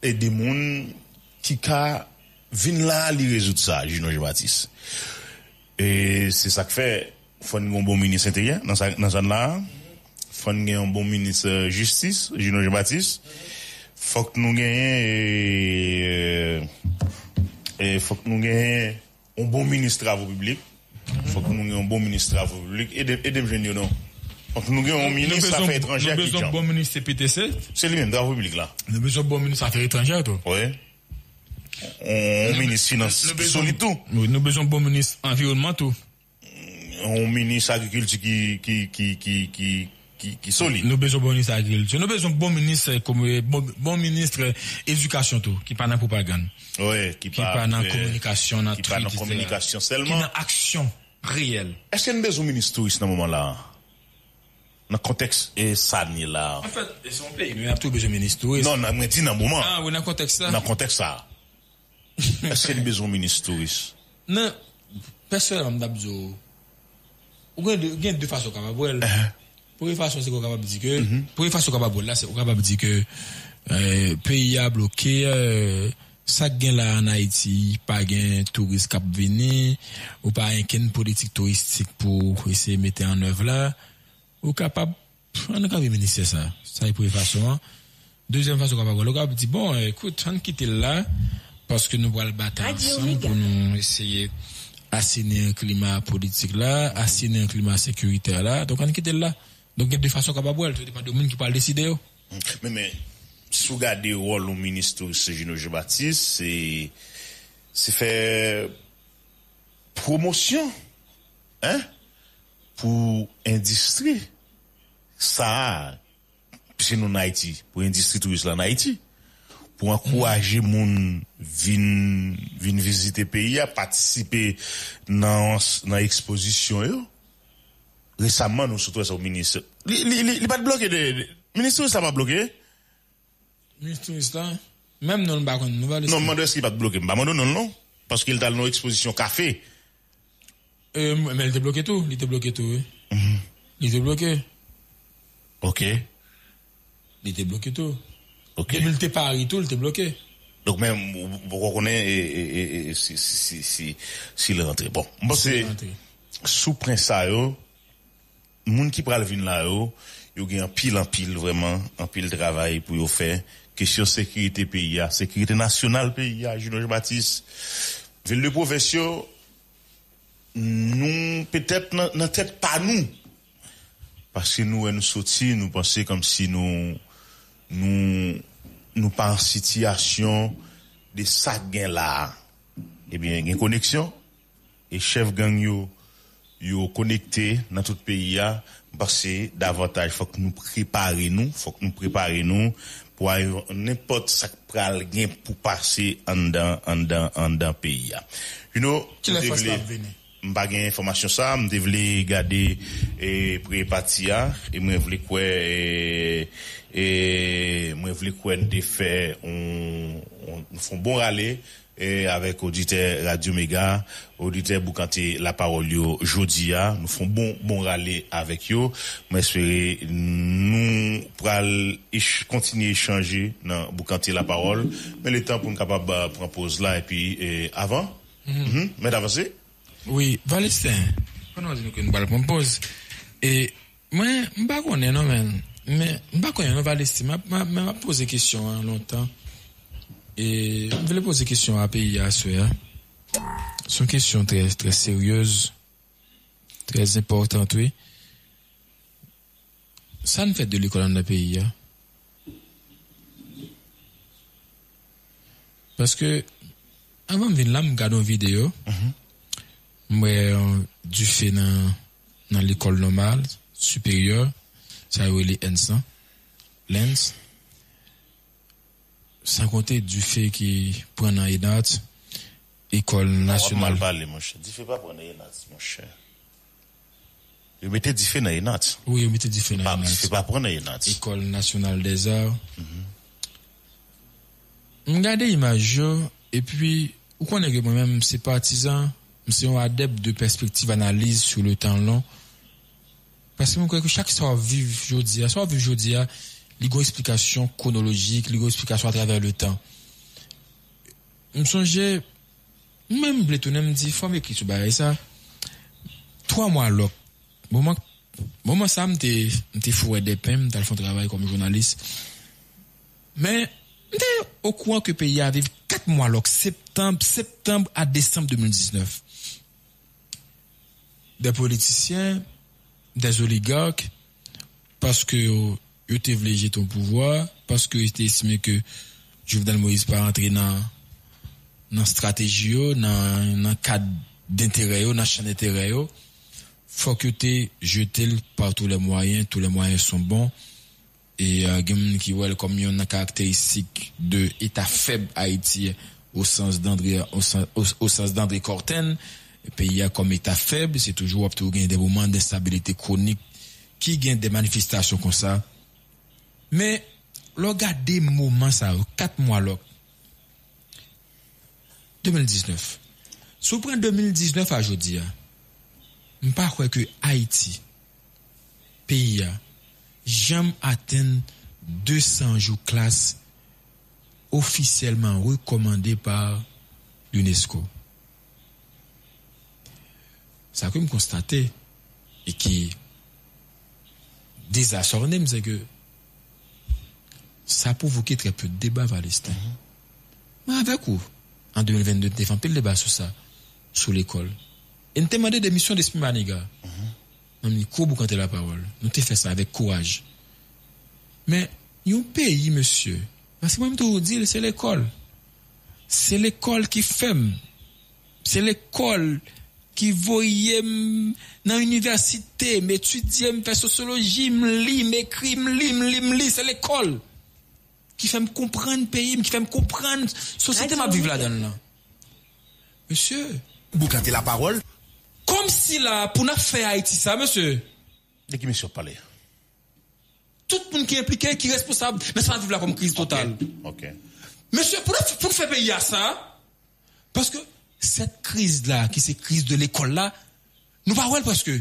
et des monde qui ca vienne là li résoudre ça Jean-Baptiste et c'est ça que fait faut un bon ministre intérieur dans ça dans ça là faut un bon ministre justice Jean-Baptiste faut que nous gagnions faut que nous un bon ministre travaux publics. Faut que nous gagnions un bon ministre travaux publics et des et des jeunes non. que nous gagnions un ministre de Affaires étrangères qui Nous avons bon ministre CPTC. C'est lui-même, de la République là. Nous avons de bon ministre Affaires étrangères, toi. Oui. Un ministre finance. Solide tout. Nous avons de bon ministre environnement, tout. Un ministre de qui, qui, qui, qui, qui, Ki soli. Nou bezon bon ministre agil. Nou bezon bon ministre komwe, bon, bon ministre edukasyon tou. Ki pa nan pou pargan. Ouè. Ki pa nan komunikasyon nan tri. Ki pa nan komunikasyon selman. Ki nan aksyon riyel. Ese n bezon ministou is nan mouman la. Nan konteks e san ni la. En fè, e son pey, nou ap tou bezon ministou is. Non, nan mwen di nan mouman. Nan konteks sa. Nan konteks sa. Ese n bezon ministou is. Nan, pesè ram dabzo. Ou gen de faso kama wèl. Ehe. Pour façon, c'est qu'on capable dire que, mm-hmm. façon, capable là, c'est qu'on capable dire que, euh, pays a bloqué, euh, ça gain là en Haïti, pas gain touriste qui venir, ou pas un politique touristique pour essayer de mettre en œuvre là, ou capable, on est capable ministère ça. Ça hein. Deuxième façon. Deuxième façon capable, on dire... dit bon, écoute, on quitte là, parce que nous voulons le battre ensemble pour essayer assainir un climat politique là, assainir un climat sécuritaire là, donc on quitte là. Donc, il y a des façons capables, il n'y a pas de monde qui parle décider. Mais, mais, vous regardez le rôle du ministre Gino Jean-Baptiste, c'est, c'est faire promotion, hein, pour industrie. Ça, c'est nous en Haïti, pour l'industrie touriste en Haïti. Pour encourager les gens venir visiter le pays, à participer dans, dans l'exposition, récemment, nous sommes au ministre. Il n'est pas bloqué. Le ministre, ça m'a bloqué. Ministre, ça Même pas Non, je demande est-ce qu'il va bloquer. bloqué. demande non, non. Parce qu'il est dans une exposition café. mais il était bloqué tout. Il était bloqué tout, oui. Il était bloqué. OK. Il était bloqué tout. OK. Il était pari tout, il était bloqué. Donc même, vous reconnaissez s'il si, si, si, rentre. Bon, c'est sous prince ça, yo, qui qui pral vin là yo yo un pile en pile vraiment en pile travail pour faire. faire question sécurité pays sécurité nationale pays jean Baptiste ville de profession nous peut-être pas nous parce que nous nous sortis nous penser comme si nous nous nous pas en situation de ça là eh bien une connexion et chef gang yo connecté dans tout pays parce que davantage faut que nous préparions nous faut que nous préparions nous pour n'importe ça pral pour passer en dans en dans en dans pays you know m'pa gain information ça m'te vle garder et prépatia et moi voulais quoi et moi vle quoi de faire on on font bon aller et avec auditeur Radio Méga, auditeur Boukanté la parole jodia, nous font bon bon râler avec vous. que nous aller continuer échanger dans Boukanté la parole, mais le temps pour nous capable euh, prendre pause là et puis avant. Mm -hmm. Oui, -hmm. Mais d'avancer. Oui, Valestin. Pendant que nous allons pause et moi ne connais non mais ne connais pas, Valestin, m'a posé question hein, longtemps. Et je voulais poser une question à pays à ce hein. C'est une question très, très sérieuse, très importante, oui. Ça ne fait de l'école dans le pays, hein. Parce que, avant de venir là, je regardais une vidéo. Mm-hmm. Moi, du fait dans, l'école normale, supérieure, ça a eu les Lens sans compter du fait qu'il prend un ENAT, École ah, nationale. Parler, mon cher. fait pas prendre ENAT, mon cher. Il mettait fait dans ENAT. Oui, il mettait fait dans ENAT. Diffé pas prendre ENAT. E École nationale des arts. Mm mm-hmm. Regardez l'image, et puis, vous connaissez moi-même, c'est partisan, c'est un adepte de perspective analyse sur le temps long. Parce que je crois que chaque soir vive aujourd'hui, soit vive aujourd'hui, ligo explication chronologique, ligo explication à travers le temps. Je me songeais, même Blétoné me dit, faut m'écrire ça. Trois mois là, moment, moment ça, suis t'es des peines, fond de travail comme journaliste. Mais, au courant que le pays avait quatre mois là, septembre, septembre à décembre 2019. Des politiciens, des oligarques, parce que yo te ton pouvoir parce que tu te que que Jovenel Moïse rentrer rentre dans stratégie stratégie dans le cadre d'intérêt dans d'intérêt. champ d'intérêt il faut que tu te jetel par tous les moyens tous les moyens sont bons et qui euh, gen caractéristique ki wèl de État faible Haïti au sens d'André au sens, d'André Corten et puis il y a comme état faible, c'est toujours y des moments d'instabilité chronique qui gagnent des manifestations comme ça mais regardez gade moment ça, ça 4 mois-là. 2019. vous prenez 2019 à je ne pas que que que pays, pays, jamais atteindre 200 jours classe officiellement recommandé par l'UNESCO. Ça que qui et et qui dezasornem c'est que ça a provoqué très peu de débats valestin. Mais avec vous, en 2022, nous avons fait le débat sur ça, sur l'école. Et nous avons demandé des missions d'esprit maniga. Nous avons dit, quand la parole. Nous avons fait ça avec courage. Mais, il y a un pays, monsieur, parce que moi, je vous dis, c'est l'école. C'est l'école qui ferme. C'est l'école qui voyait dans l'université, m'étudier, me faire sociologie, me lis, m'écris, me lis, lis, c'est l'école qui fait me comprendre pays, qui fait me comprendre société m'a vivre là-dedans. Monsieur. Vous cantez la parole. Comme si là, pour nous faire Haïti ça, monsieur. De qui monsieur parle Tout le monde qui est impliqué, qui est responsable, mais ça va vivre là comme crise totale. Ok. Monsieur, pour nous faire payer à ça, parce que cette crise-là, qui c'est crise de l'école-là, nous pas parce que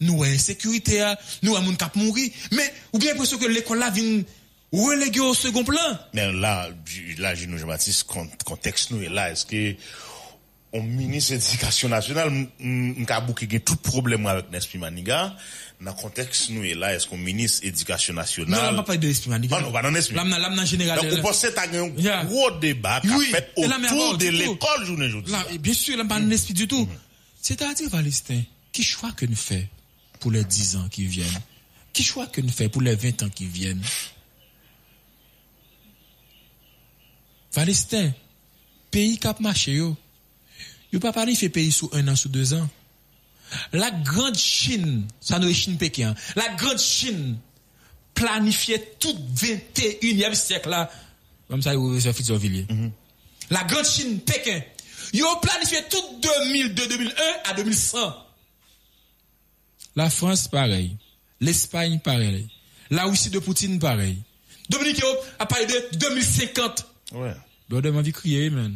nous avons sécurité, hein, nous avons un cap mourir, mais ou bien parce que l'école-là vient relégué au second plan. Mais là, là, Jean-Baptiste, contexte nous est là. Est-ce que on ministre de l'éducation nationale, Mkabuki a tout problème avec Nespi Maniga, dans le contexte nous est là, est-ce qu'on ministre de l'éducation nationale? Non, on pas de Nespi Maniga. Ah non, on pas de Nespi. L'amna, l'amna général. Donc, vous pensez que un gros débat qui fait autour de l'école, journée aujourd'hui. Bien sûr, là, pas de Nespi du tout. Mm-hmm. C'est-à-dire, Valestin, qui choix que nous fait pour les 10 ans qui viennent? Qui choix que nous fait pour les 20 ans qui viennent? Valestin, pays cap marché yo. Yo pas parler fait pays sous un an, sous deux ans. La grande Chine, ça nous est Chine Pékin, hein. la grande Chine planifiait tout 21e siècle là, comme ça, mm-hmm. La grande Chine Pékin, ils ont planifié tout 2000, de 2001 à 2100. La France, pareil. L'Espagne, pareil. La Russie de Poutine, pareil. Dominique a parlé de 2050. Ouais. Bordeaux m'a dit crier, man.